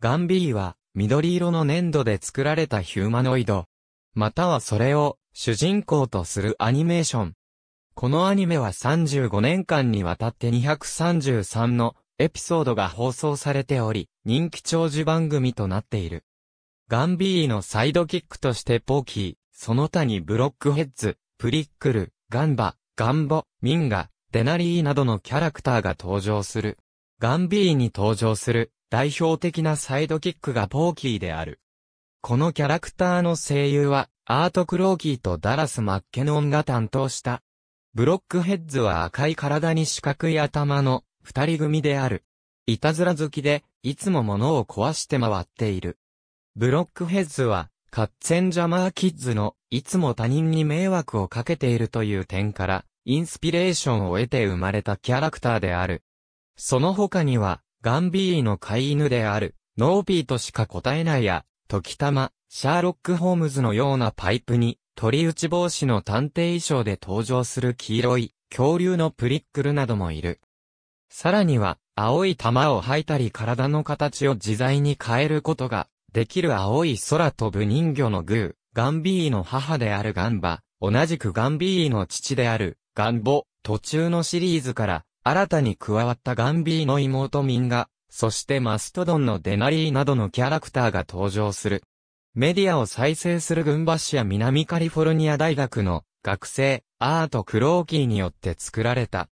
ガンビーは、緑色の粘土で作られたヒューマノイド。またはそれを、主人公とするアニメーション。このアニメは35年間にわたって233のエピソードが放送されており、人気長寿番組となっている。ガンビーのサイドキックとしてポーキー、その他にブロックヘッズ、プリックル、ガンバ、ガンボ、ミンガ、デナリーなどのキャラクターが登場する。ガンビーに登場する代表的なサイドキックがポーキーである。このキャラクターの声優は、アート・クローキーとダラス・マッケノンが担当した。ブロックヘッズは赤い体に四角い頭の二人組である。いたずら好きで、いつも物を壊して回っている。ブロックヘッズは、カッツェンジャマーキッズの、いつも他人に迷惑をかけているという点から、インスピレーションを得て生まれたキャラクターである。その他には、ガンビーの飼い犬である、ノーピーとしか答えないや、時たま、シャーロック・ホームズのようなパイプに、鳥打ち防止の探偵衣装で登場する黄色い、恐竜のプリックルなどもいる。さらには、青い玉を吐いたり体の形を自在に変えることが、できる青い空飛ぶ人魚のグー、ガンビーの母であるガンバ、同じくガンビーの父である、ガンボ、途中のシリーズから、新たに加わったガンビーの妹ミンガ、そしてマストドンのデナリーなどのキャラクターが登場する。メディアを再生する群馬市や南カリフォルニア大学の学生、アート・クローキーによって作られた。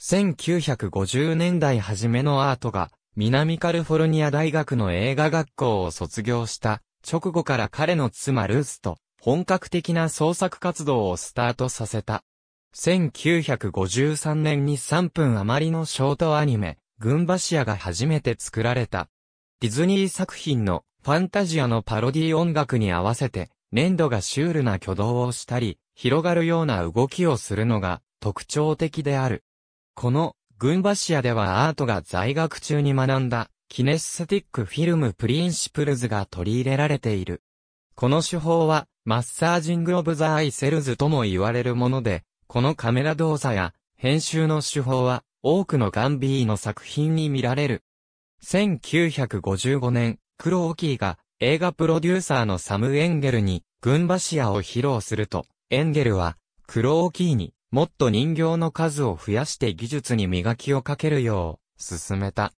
1950年代初めのアートが、南カリフォルニア大学の映画学校を卒業した直後から彼の妻ルースと本格的な創作活動をスタートさせた。1953年に3分余りのショートアニメ、群馬シアが初めて作られた。ディズニー作品のファンタジアのパロディ音楽に合わせて、粘土がシュールな挙動をしたり、広がるような動きをするのが特徴的である。この、群馬シアではアートが在学中に学んだ、キネスティックフィルムプリンシプルズが取り入れられている。この手法は、マッサージングオブザアイセルズとも言われるもので、このカメラ動作や編集の手法は多くのガンビーの作品に見られる。1955年、クローキーが映画プロデューサーのサム・エンゲルに群馬シアを披露すると、エンゲルはクローキーにもっと人形の数を増やして技術に磨きをかけるよう進めた。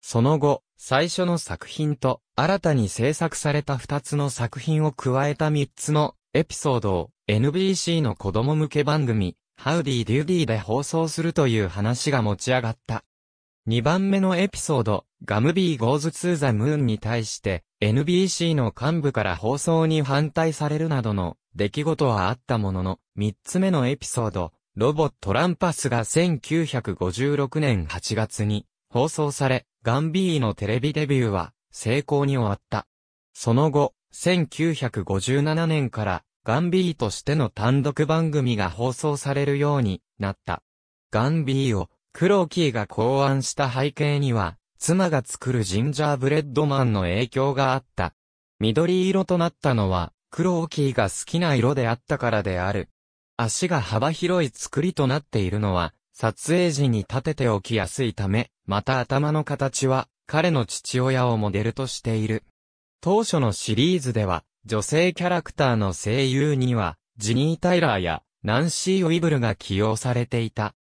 その後、最初の作品と新たに制作された2つの作品を加えた3つのエピソードを NBC の子供向け番組、ハウディ・デューディで放送するという話が持ち上がった。2番目のエピソード、ガムビー・ゴーズ・ツー・ザ・ムーンに対して、NBC の幹部から放送に反対されるなどの出来事はあったものの、3つ目のエピソード、ロボット・ランパスが1956年8月に放送され、ガンビーのテレビデビューは成功に終わった。その後、1957年からガンビーとしての単独番組が放送されるようになった。ガンビーをクローキーが考案した背景には、妻が作るジンジャーブレッドマンの影響があった。緑色となったのは、クローキーが好きな色であったからである。足が幅広い作りとなっているのは、撮影時に立てておきやすいため、また頭の形は、彼の父親をモデルとしている。当初のシリーズでは、女性キャラクターの声優には、ジニー・タイラーやナンシー・ウィブルが起用されていた。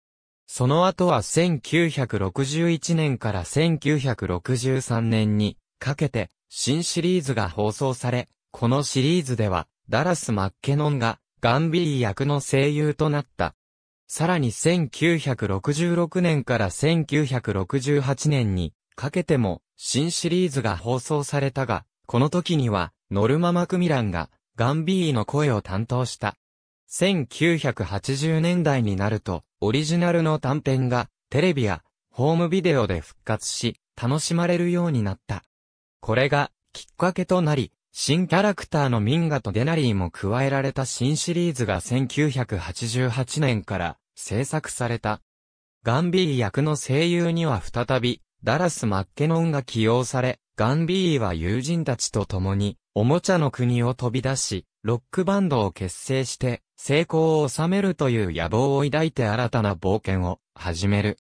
その後は1961年から1963年にかけて新シリーズが放送され、このシリーズではダラス・マッケノンがガンビー役の声優となった。さらに1966年から1968年にかけても新シリーズが放送されたが、この時にはノルマ・マクミランが、ガンビーの声を担当した。1980年代になると、オリジナルの短編が、テレビや、ホームビデオで復活し、楽しまれるようになった。これが、きっかけとなり、新キャラクターのミンガとデナリーも加えられた新シリーズが1988年から制作された。ガンビー役の声優には再び、ダラス・マッケノンが起用され、ガンビーは友人たちと共に、おもちゃの国を飛び出し、ロックバンドを結成して、成功を収めるという野望を抱いて新たな冒険を始める。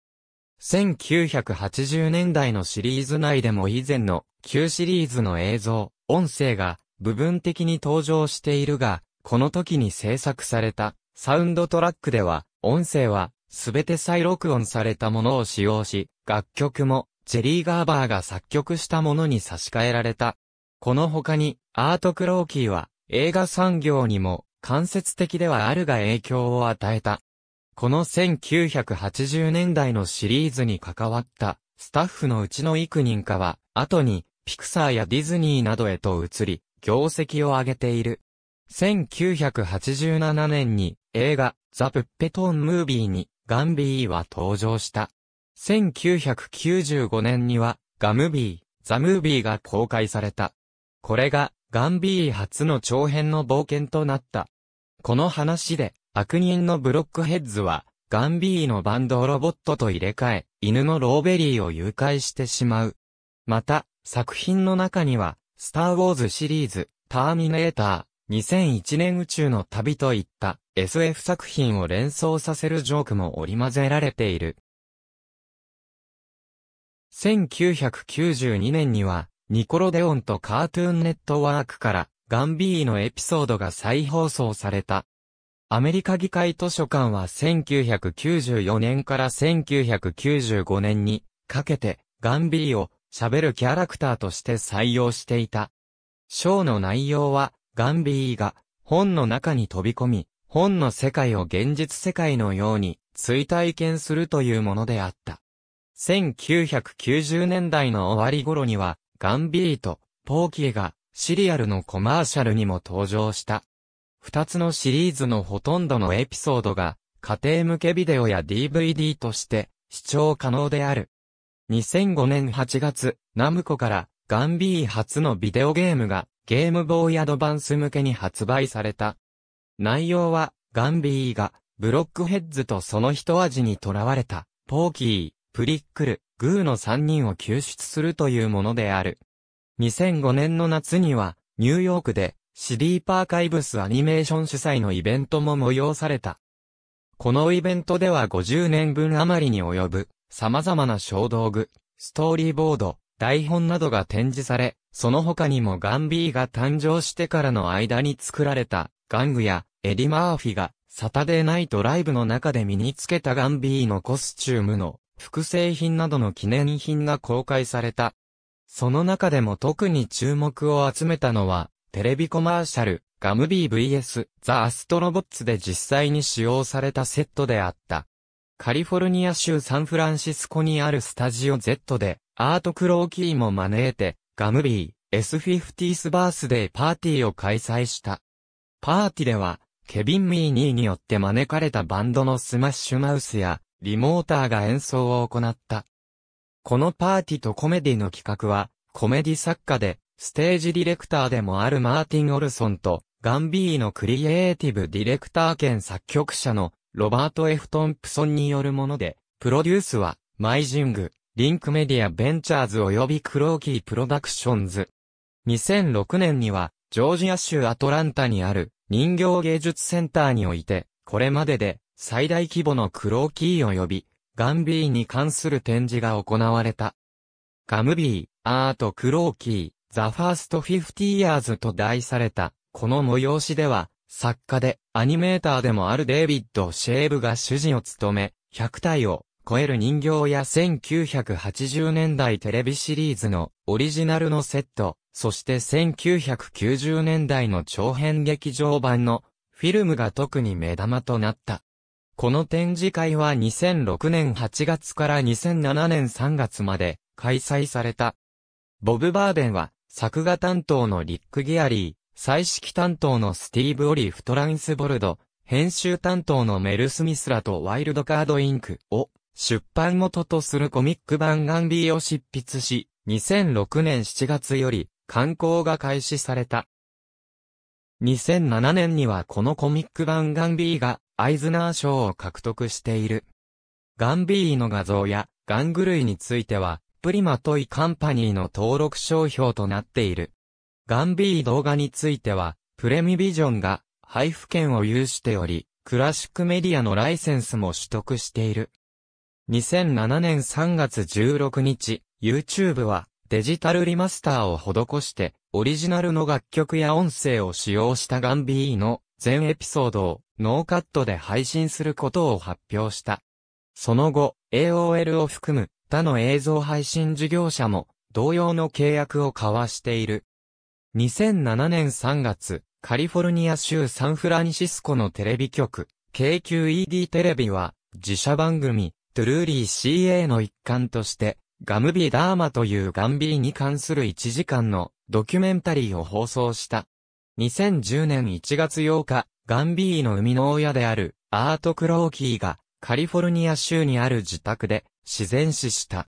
1980年代のシリーズ内でも以前の旧シリーズの映像、音声が部分的に登場しているが、この時に制作されたサウンドトラックでは、音声は全て再録音されたものを使用し、楽曲もジェリー・ガーバーが作曲したものに差し替えられたこの他に、アート・クローキーは、映画産業にも、間接的ではあるが影響を与えた。この1980年代のシリーズに関わった、スタッフのうちの幾人かは、後に、ピクサーやディズニーなどへと移り、業績を上げている。1987年に映画ザ・プッペトーン・ムービーにガンビーは登場した。1995年にはガムビー、ザ・ムービーが公開された。これが、ガンビー初の長編の冒険となった。この話で、悪人のブロックヘッズは、ガンビーのバンドロボットと入れ替え、犬のローベリーを誘拐してしまう。また、作品の中には、スター・ウォーズシリーズ、ターミネーター、2001年宇宙の旅といった SF 作品を連想させるジョークも織り交ぜられている。1992年には、ニコロデオンとカートゥーンネットワークからガンビーのエピソードが再放送された。アメリカ議会図書館は1994年から1995年にかけてガンビーを喋るキャラクターとして採用していた。ショーの内容はガンビーが本の中に飛び込み、本の世界を現実世界のように追体験するというものであった。1990年代の終わり頃には、ガンビート、ポーキーが、シリアルのコマーシャルにも登場した。二つのシリーズのほとんどのエピソードが、家庭向けビデオや DVD として、視聴可能である。2005年8月、ナムコから、ガンビー初のビデオゲームが、ゲームボーイアドバンス向けに発売された。内容は、ガンビーが、ブロックヘッズとその一味に囚われた、ポーキー、プリックル、グーの3人を救出するというものである。2005年の夏には、ニューヨークで、シディーパーカイブスアニメーション主催のイベントも催された。このイベントでは50年分余りに及ぶ、様々な小道具、ストーリーボード、台本などが展示され、その他にもガンビーが誕生してからの間に作られた、ガングや、エディ・マーフィが、サタデーナイトライブの中で身につけたガンビーのコスチュームの複製品などの記念品が公開された。その中でも特に注目を集めたのは、テレビコマーシャル、ガムビー VS、ザ・アストロボッツで実際に使用されたセットであった。カリフォルニア州サンフランシスコにあるスタジオ Z で、アートクローキーも招いて、ガムビー、S50th バースデーパーティーを開催した。パーティーでは、ケビン・ミーニーによって招かれたバンドのスマッシュマウスや、リモーターが演奏を行った。このパーティとコメディの企画は、コメディ作家で、ステージディレクターでもあるマーティン・オルソンと、ガンビーのクリエイティブディレクター兼作曲者のロバート・エフトンプソンによるもので、プロデュースは、マイジング、リンクメディア・ベンチャーズ及びクローキー・プロダクションズ。2006年には、ジョージア州アトランタにある人形芸術センターにおいて、これまでで最大規模のクローキー及び、ガンビーに関する展示が行われた。ガムビー、アートクローキー、ザ・ファースト・フィフティーヤーズと題された、この催しでは、作家でアニメーターでもあるデイビッド・シェーブが主人を務め、100体を超える人形や1980年代テレビシリーズのオリジナルのセット、そして1990年代の長編劇場版のフィルムが特に目玉となった。この展示会は2006年8月から2007年3月まで開催された。ボブ・バーベンは作画担当のリック・ギアリー、彩色担当のスティーブ・オリフ・トランスボルド、編集担当のメル・スミスらとワイルドカード・インクを出版元とするコミック版ガンビーを執筆し、2006年7月より刊行が開始された。2007年にはこのコミック版ガンビーがアイズナー賞を獲得している。ガンビーの画像やガング類については、プリマトイカンパニーの登録商標となっている。ガンビー動画については、プレミビジョンが配布権を有しており、クラシックメディアのライセンスも取得している。2007年3月16日、YouTube はデジタルリマスターを施して、オリジナルの楽曲や音声を使用したガンビーの全エピソードをノーカットで配信することを発表した。その後、AOL を含む他の映像配信事業者も同様の契約を交わしている。2007年3月、カリフォルニア州サンフランシスコのテレビ局、KQED テレビは、自社番組、トゥルーリー CA の一環として、ガムビーダーマというガンビーに関する1時間のドキュメンタリーを放送した。2010年1月8日、ガンビーの生みの親であるアート・クローキーがカリフォルニア州にある自宅で自然死した。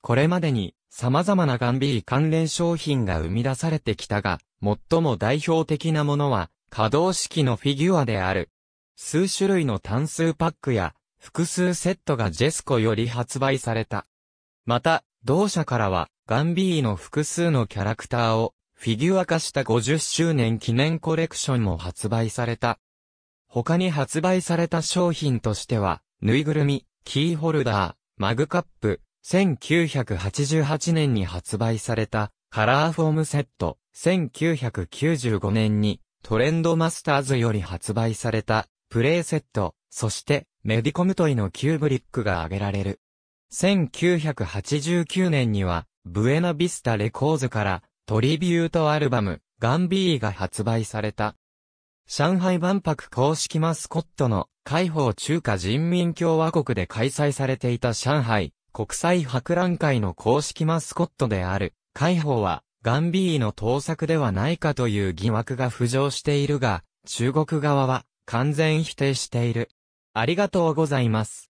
これまでに様々なガンビー関連商品が生み出されてきたが、最も代表的なものは可動式のフィギュアである。数種類の単数パックや複数セットがジェスコより発売された。また、同社からはガンビーの複数のキャラクターをフィギュア化した50周年記念コレクションも発売された。他に発売された商品としては、ぬいぐるみ、キーホルダー、マグカップ、1988年に発売された、カラーフォームセット、1995年に、トレンドマスターズより発売された、プレイセット、そして、メディコムトイのキューブリックが挙げられる。1989年には、ブエナビスタレコーズから、トリビュートアルバム、ガンビーが発売された。上海万博公式マスコットの解放中華人民共和国で開催されていた上海国際博覧会の公式マスコットである解放はガンビーの盗作ではないかという疑惑が浮上しているが中国側は完全否定している。ありがとうございます。